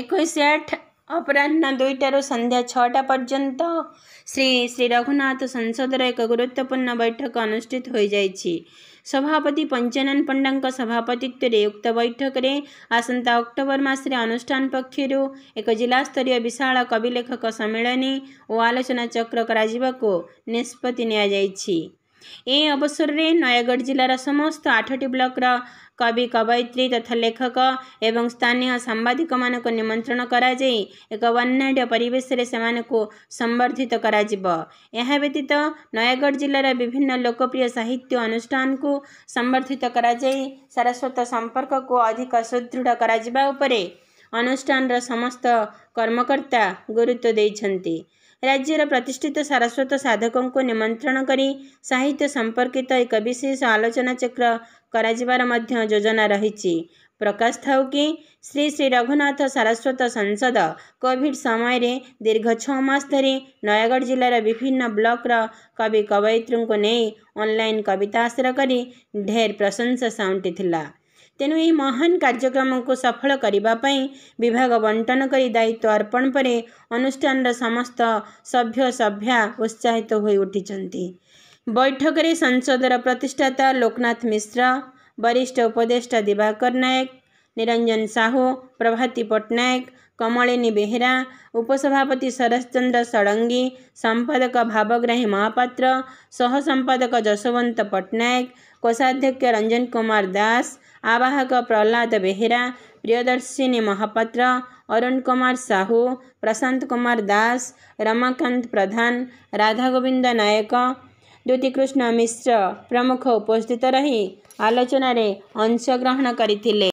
ଏକୋଇଶ ଆଠ ଅପରାହ୍ନ ଦୁଇଟାରୁ ସନ୍ଧ୍ୟା ଛଅଟା ପର୍ଯ୍ୟନ୍ତ ଶ୍ରୀ ଶ୍ରୀ ରଘୁନାଥ ସଂସଦର ଏକ ଗୁରୁତ୍ୱପୂର୍ଣ୍ଣ ବୈଠକ ଅନୁଷ୍ଠିତ ହୋଇଯାଇଛି ସଭାପତି ପଞ୍ଚାନନ ପଣ୍ଡାଙ୍କ ସଭାପତିତ୍ୱରେ ଉକ୍ତ ବୈଠକରେ ଆସନ୍ତା ଅକ୍ଟୋବର ମାସରେ ଅନୁଷ୍ଠାନ ପକ୍ଷରୁ ଏକ ଜିଲ୍ଲାସ୍ତରୀୟ ବିଶାଳ କବି ଲେଖକ ସମ୍ମିଳନୀ ଓ ଆଲୋଚନାଚକ୍ର କରାଯିବାକୁ ନିଷ୍ପତ୍ତି ନିଆଯାଇଛି ଏ ଅବସରରେ ନୟାଗଡ଼ ଜିଲ୍ଲାର ସମସ୍ତ ଆଠଟି ବ୍ଲକର କବି କବୟିତ୍ରୀ ତଥା ଲେଖକ ଏବଂ ସ୍ଥାନୀୟ ସାମ୍ବାଦିକମାନଙ୍କୁ ନିମନ୍ତ୍ରଣ କରାଯାଇ ଏକ ବର୍ଣ୍ଣାଢ଼୍ୟ ପରିବେଶରେ ସେମାନଙ୍କୁ ସମ୍ବର୍ଦ୍ଧିତ କରାଯିବ ଏହା ବ୍ୟତୀତ ନୟାଗଡ଼ ଜିଲ୍ଲାର ବିଭିନ୍ନ ଲୋକପ୍ରିୟ ସାହିତ୍ୟ ଅନୁଷ୍ଠାନକୁ ସମ୍ବର୍ଦ୍ଧିତ କରାଯାଇ ସାରସ୍ୱତ ସମ୍ପର୍କକୁ ଅଧିକ ସୁଦୃଢ଼ କରାଯିବା ଉପରେ ଅନୁଷ୍ଠାନର ସମସ୍ତ କର୍ମକର୍ତ୍ତା ଗୁରୁତ୍ୱ ଦେଇଛନ୍ତି ରାଜ୍ୟର ପ୍ରତିଷ୍ଠିତ ସାରସ୍ୱତ ସାଧକଙ୍କୁ ନିମନ୍ତ୍ରଣ କରି ସାହିତ୍ୟ ସମ୍ପର୍କିତ ଏକ ବିଶେଷ ଆଲୋଚନାଚକ୍ର କରାଯିବାର ମଧ୍ୟ ଯୋଜନା ରହିଛି ପ୍ରକାଶ ଥାଉ କି ଶ୍ରୀ ଶ୍ରୀ ରଘୁନାଥ ସାରସ୍ୱତ ସଂସଦ କୋଭିଡ୍ ସମୟରେ ଦୀର୍ଘ ଛଅ ମାସ ଧରି ନୟାଗଡ଼ ଜିଲ୍ଲାର ବିଭିନ୍ନ ବ୍ଲକର କବି କବୟିତ୍ରୀଙ୍କୁ ନେଇ ଅନଲାଇନ୍ କବିତା ଆଶ୍ର କରି ଢେର ପ୍ରଶଂସା ସାଉଣ୍ଟିଥିଲା ତେଣୁ ଏହି ମହାନ କାର୍ଯ୍ୟକ୍ରମକୁ ସଫଳ କରିବା ପାଇଁ ବିଭାଗ ବଣ୍ଟନ କରି ଦାୟିତ୍ୱ ଅର୍ପଣ ପରେ ଅନୁଷ୍ଠାନର ସମସ୍ତ ସଭ୍ୟ ସଭ୍ୟା ଉତ୍ସାହିତ ହୋଇ ଉଠିଛନ୍ତି ବୈଠକରେ ସଂସଦର ପ୍ରତିଷ୍ଠାତା ଲୋକନାଥ ମିଶ୍ର ବରିଷ୍ଠ ଉପଦେଷ୍ଟା ଦିବାକର ନାୟକ ନିରଞ୍ଜନ ସାହୁ ପ୍ରଭାତୀ ପଟ୍ଟନାୟକ କମଳିନୀ ବେହେରା ଉପସଭାପତି ସରୋଜ ଚନ୍ଦ୍ର ଷଡ଼ଙ୍ଗୀ ସମ୍ପାଦକ ଭାବଗ୍ରାହୀ ମହାପାତ୍ର ସହସମ୍ପାଦକ ଯଶୋବନ୍ତ ପଟ୍ଟନାୟକ କୋଷାଧ୍ୟକ୍ଷ ରଞ୍ଜନ କୁମାର ଦାସ ଆବାହକ ପ୍ରହ୍ଲାଦ ବେହେରା ପ୍ରିୟଦର୍ଶିନୀ ମହାପାତ୍ର ଅରୁଣ କୁମାର ସାହୁ ପ୍ରଶାନ୍ତ କୁମାର ଦାସ ରମାକାନ୍ତ ପ୍ରଧାନ ରାଧାଗୋବିନ୍ଦ ନାୟକ ଦୁତିକୃଷ୍ଣ ମିଶ୍ର ପ୍ରମୁଖ ଉପସ୍ଥିତ ରହି ଆଲୋଚନାରେ ଅଂଶଗ୍ରହଣ କରିଥିଲେ